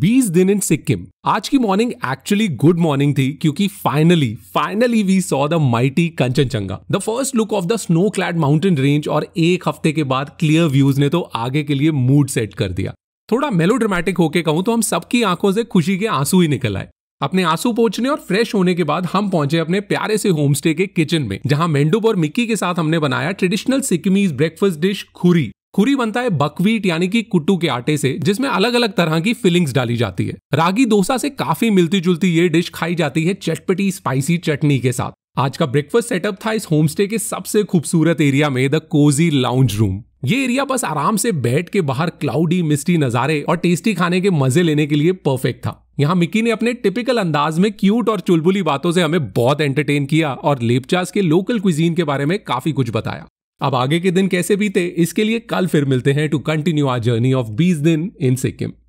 बीस दिन इन सिक्किम आज की मॉर्निंग एक्चुअली गुड मॉर्निंग थी क्योंकि finally finally we saw the mighty Kanchenjunga the first look of the snow clad mountain range और एक हफ्ते के बाद क्लियर व्यूज ने तो आगे के लिए मूड सेट कर दिया थोड़ा मेलो ड्रामेटिक होके कहूं तो हम सबकी आंखों से खुशी के आंसू ही निकल आए अपने आंसू पहुंचने और फ्रेश होने के बाद हम पहुंचे अपने प्यारे से होमस्टे के किचन में जहां मेंडुप और मिक्की के साथ हमने बनाया ट्रेडिशनल सिक्किमीज ब्रेकफास्ट डिश खुरी खुरी बनता है बकवीट यानी कि कुट्टू के आटे से जिसमें अलग अलग तरह की फिलिंग्स डाली जाती है रागी डोसा से काफी मिलती जुलती ये डिश खाई जाती है चटपटी स्पाइसी चटनी के साथ आज का ब्रेकफास्ट सेटअप था इस होमस्टे के सबसे खूबसूरत एरिया में द कोजी लाउंज रूम ये एरिया बस आराम से बैठ के बाहर क्लाउडी मिस्टी नजारे और टेस्टी खाने के मजे लेने के लिए परफेक्ट था यहाँ मिकी ने अपने टिपिकल अंदाज में क्यूट और चुलबुली बातों से हमें बहुत एंटरटेन किया और लेपचास के लोकल क्विजीन के बारे में काफी कुछ बताया अब आगे के दिन कैसे बीते इसके लिए कल फिर मिलते हैं to continue our journey of बीस दिन इन सिक्किम